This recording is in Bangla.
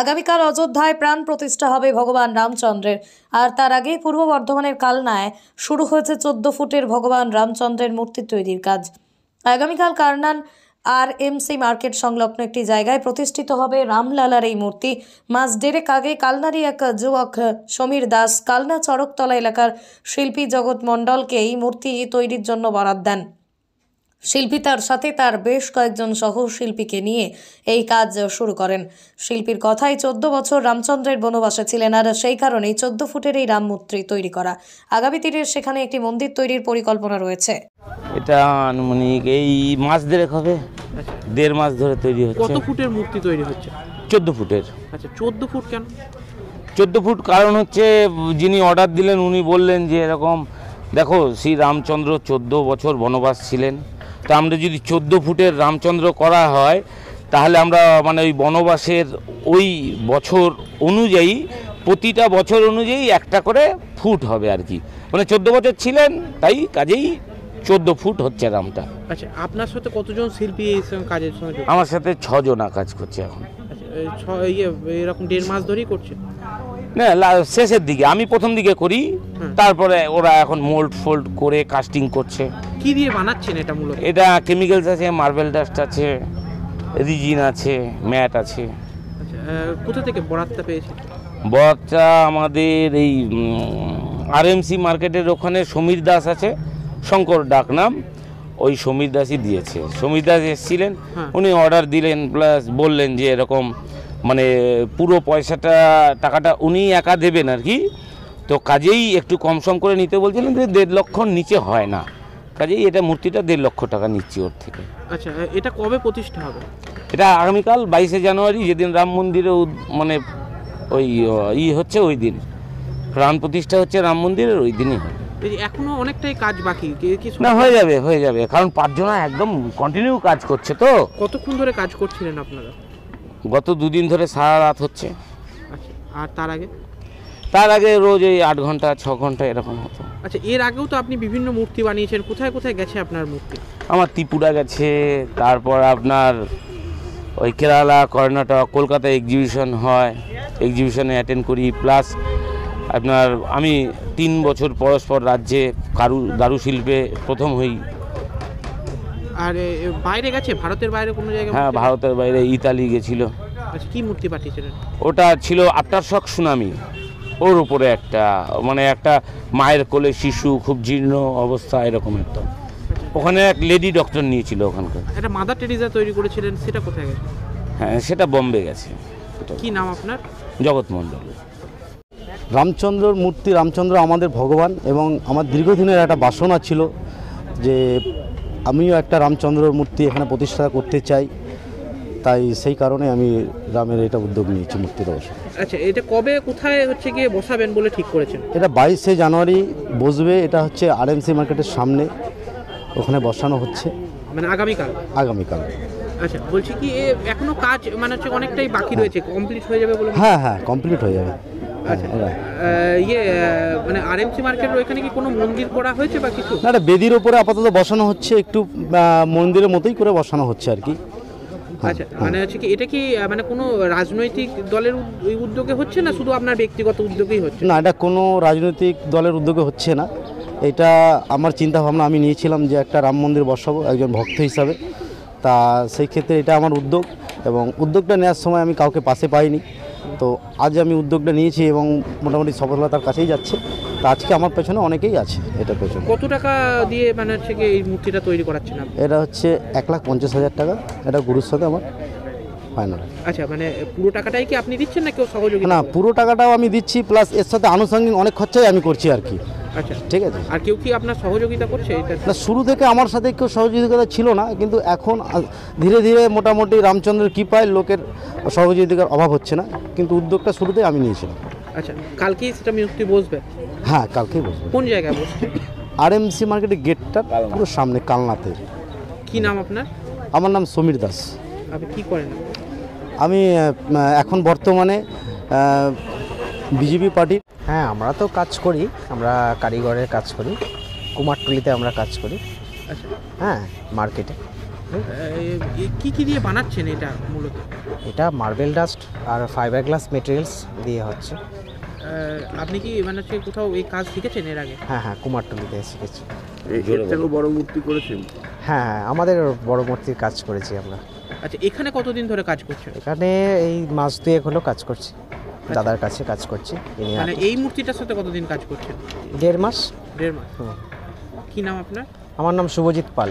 আগামীকাল অযোধ্যায় প্রাণ প্রতিষ্ঠা হবে ভগবান রামচন্দ্রের আর তার আগেই পূর্ব বর্ধমানের কালনায় শুরু হয়েছে চোদ্দ ফুটের ভগবান রামচন্দ্রের মূর্তি তৈরির কাজ আগামীকাল কারনান আর এমসি মার্কেট সংলগ্ন একটি জায়গায় প্রতিষ্ঠিত হবে রামলালার এই মূর্তি মাস দেড়েক আগে কালনারি এক যুবক সমীর দাস কালনা চড়কতলা এলাকার শিল্পী জগৎ মণ্ডলকে এই মূর্তি তৈরির জন্য বরাদ দেন শিল্পী তার সাথে তার বেশ কয়েকজন সহশিল্পীকে নিয়ে এই কাজ শুরু করেন শিল্পীর কথাই চোদ্দ বছর রামচন্দ্রের বনবাসে ছিলেন আর সেই কারণেই চোদ্দ ফুটের এই রামমূর্তি তৈরি করা আগামী তীরের সেখানে একটি মন্দির তৈরির পরিকল্পনা রয়েছে এটা আনুমানিক এই মাস দেড়েক হবে দেড় মাস ধরে তৈরি হচ্ছে কত ফুটের মূর্তি তৈরি হচ্ছে চোদ্দ ফুটের আচ্ছা চোদ্দ ফুট কেন চোদ্দ ফুট কারণ হচ্ছে যিনি অর্ডার দিলেন উনি বললেন যে এরকম দেখো শ্রী রামচন্দ্র চোদ্দ বছর বনবাস ছিলেন তা আমরা যদি চোদ্দো ফুটের রামচন্দ্র করা হয় তাহলে আমরা মানে ওই বনবাসের ওই বছর অনুযায়ী প্রতিটা বছর অনুযায়ী একটা করে ফুট হবে আর কি মানে চোদ্দো বছর ছিলেন তাই কাজেই চোদ্দ ফুট হচ্ছে রামটা আচ্ছা আপনার সাথে কতজন শিল্পী এই কাজের সঙ্গে আমার সাথে ছজনা কাজ করছে এখন আচ্ছা, এরকম দেড় মাস ধরেই করছে না শেষের দিকে আমি প্রথম দিকে করি তারপরে ওরা এখন মোল্ড ফোল্ড করে কাস্টিং করছে কি দিয়ে বানাচ্ছেন এটা মূলত এটা কেমিক্যালস আছে মার্বেল ডাস্ট আছে রিজিন আছে ম্যাট আছে আচ্ছা, কোথা থেকে বরাতটা পেয়েছেন বরাতটা আমাদের এই আরএমসি মার্কেটের ওখানে সমীর দাস আছে শঙ্কর ডাক নাম ওই সমীর দাসই দিয়েছে সমীর দাস এসেছিলেন হ্যাঁ। উনি অর্ডার দিলেন প্লাস বললেন যে এরকম মানে পুরো পয়সাটা টাকাটা উনি একা দেবেন আর কি তো কাজেই একটু কম সম করে নিতে বলছিলেন যে দেড় লক্ষর নিচে হয় না কাজেই এটা মূর্তিটা দেড় লক্ষ টাকা নিচ্ছি ওর থেকে আচ্ছা এটা কবে প্রতিষ্ঠা হবে এটা আগামীকাল বাইশে জানুয়ারি যেদিন রাম মন্দিরে মানে ওই ই হচ্ছে ওই দিন প্রাণ প্রতিষ্ঠা হচ্ছে রাম মন্দিরের ওই দিনই হবে এখনো অনেকটাই কাজ বাকি না হয়ে যাবে হয়ে যাবে কারণ পাঁচজনা একদম কন্টিনিউ কাজ করছে তো কতক্ষণ ধরে কাজ করছিলেন আপনারা গত দুদিন ধরে সারা রাত হচ্ছে আচ্ছা, আর তার আগে তার আগে রোজ এই আট ঘন্টা ছ ঘন্টা এরকম হতো আচ্ছা এর আগেও তো আপনি বিভিন্ন মূর্তি বানিয়েছেন কোথায় কোথায় গেছে আপনার মূর্তি আমার ত্রিপুরা গেছে তারপর আপনার ওই কেরালা কর্ণাটক কলকাতায় এক্সিবিশন হয় এক্সিবিশনে অ্যাটেন্ড করি প্লাস আপনার আমি তিন বছর পরস্পর রাজ্যে কারু দারুশিল্পে প্রথম হই আর বাইরে গেছে ভারতের বাইরে কোনো জায়গায় হ্যাঁ ভারতের বাইরে ইতালি গেছিল আচ্ছা কি মূর্তি পাঠিয়েছিলেন ওটা ছিল আফটার শক সুনামি ওর উপরে একটা মানে একটা মায়ের কোলে শিশু খুব জীর্ণ অবস্থা এরকম একটা ওখানে এক লেডি ডক্টর নিয়েছিল ওখানকার এটা মাদার টেরিজা তৈরি করেছিলেন সেটা কোথায় গেছে হ্যাঁ সেটা বোম্বে গেছে কি নাম আপনার জগৎ মণ্ডল রামচন্দ্রর মূর্তি রামচন্দ্র আমাদের ভগবান এবং আমার দীর্ঘদিনের একটা বাসনা ছিল যে আমিও একটা রামচন্দ্রর মূর্তি এখানে প্রতিষ্ঠা করতে চাই তাই সেই কারণে আমি রামের এটা উদ্যোগ নিয়েছি মূর্তির অবশ্য আচ্ছা এটা কবে কোথায় হচ্ছে গিয়ে বসাবেন বলে ঠিক করেছেন এটা বাইশে জানুয়ারি বসবে এটা হচ্ছে আর মার্কেটের সামনে ওখানে বসানো হচ্ছে মানে আগামীকাল আগামীকাল আচ্ছা বলছি কি এ এখনো কাজ মানে হচ্ছে অনেকটাই বাকি রয়েছে কমপ্লিট হ্যাঁ। হয়ে যাবে বলে হ্যাঁ হ্যাঁ কমপ্লিট হয়ে যাবে আচ্ছা হ্যাঁ, ইয়ে মানে ওইখানে কি কোনো মন্দির করা হয়েছে বা কিছু না বেদির উপরে আপাতত বসানো হচ্ছে একটু মন্দিরের মতোই করে বসানো হচ্ছে আর কি আচ্ছা মানে হচ্ছে কি এটা কি মানে কোনো রাজনৈতিক দলের উদ্যোগে হচ্ছে না শুধু আপনার ব্যক্তিগত উদ্যোগেই হচ্ছে না এটা কোনো রাজনৈতিক দলের উদ্যোগে হচ্ছে না এটা আমার চিন্তা ভাবনা আমি নিয়েছিলাম যে একটা রাম মন্দির বসাবো একজন ভক্ত হিসাবে তা সেই ক্ষেত্রে এটা আমার উদ্যোগ এবং উদ্যোগটা নেওয়ার সময় আমি কাউকে পাশে পাইনি তো আজ আমি উদ্যোগটা নিয়েছি এবং মোটামুটি সফলতার কাছেই যাচ্ছে তা আজকে আমার পেছনে অনেকেই আছে এটার পেছনে কত টাকা দিয়ে মানে হচ্ছে কি এই মূর্তিটা তৈরি করাচ্ছেন আপনি? এটা হচ্ছে এক লাখ পঞ্চাশ হাজার টাকা এটা গুরুর সাথে আমার ফাইনাল আচ্ছা মানে পুরো টাকাটাই কি আপনি দিচ্ছেন না কেউ সহযোগী না পুরো টাকাটাও আমি দিচ্ছি প্লাস এর সাথে আনুষঙ্গিক অনেক খরচাই আমি করছি আর কি আচ্ছা ঠিক আছে আর কেউ কি আপনার সহযোগিতা করছে না শুরু থেকে আমার সাথে কেউ সহযোগিতা ছিল না কিন্তু এখন ধীরে ধীরে মোটামুটি রামচন্দ্রের কৃপায় লোকের সহযোগিতার অভাব হচ্ছে না কিন্তু উদ্যোগটা শুরুতে আমি নিয়েছিলাম আচ্ছা কালকেই সেটা মিউজিকটি বসবে হ্যাঁ কালকেই বসবে কোন জায়গায় বসবে সি মার্কেটের গেটটা পুরো সামনে কালনাতে কি নাম আপনার আমার নাম সমীর দাস আপনি কি করেন আমি এখন বর্তমানে বিজেপি পার্টির হ্যাঁ আমরা তো কাজ করি আমরা কারিগরের কাজ করি কুমারটুলিতে আমরা কাজ করি আচ্ছা। হ্যাঁ মার্কেটে কি কি দিয়ে বানাচ্ছেন এটা মূলত এটা মার্বেল ডাস্ট আর ফাইবার গ্লাস মেটেরিয়ালস দিয়ে হচ্ছে আপনি কি মানে হচ্ছে কোথাও এই কাজ শিখেছেন এর আগে হ্যাঁ হ্যাঁ কুমারটুলিতে শিখেছি এর বড় মূর্তি করেছেন হ্যাঁ, হ্যাঁ আমাদের বড় মূর্তির কাজ করেছি আমরা আচ্ছা এখানে কতদিন ধরে কাজ করছেন এখানে এই মাস দুয়েক হলো কাজ করছি দাদার কাছে কাজ করছি মানে এই মূর্তিটার সাথে কতদিন কাজ করছেন দেড় মাস দেড় মাস কি নাম আপনার আমার নাম শুভজিৎ পাল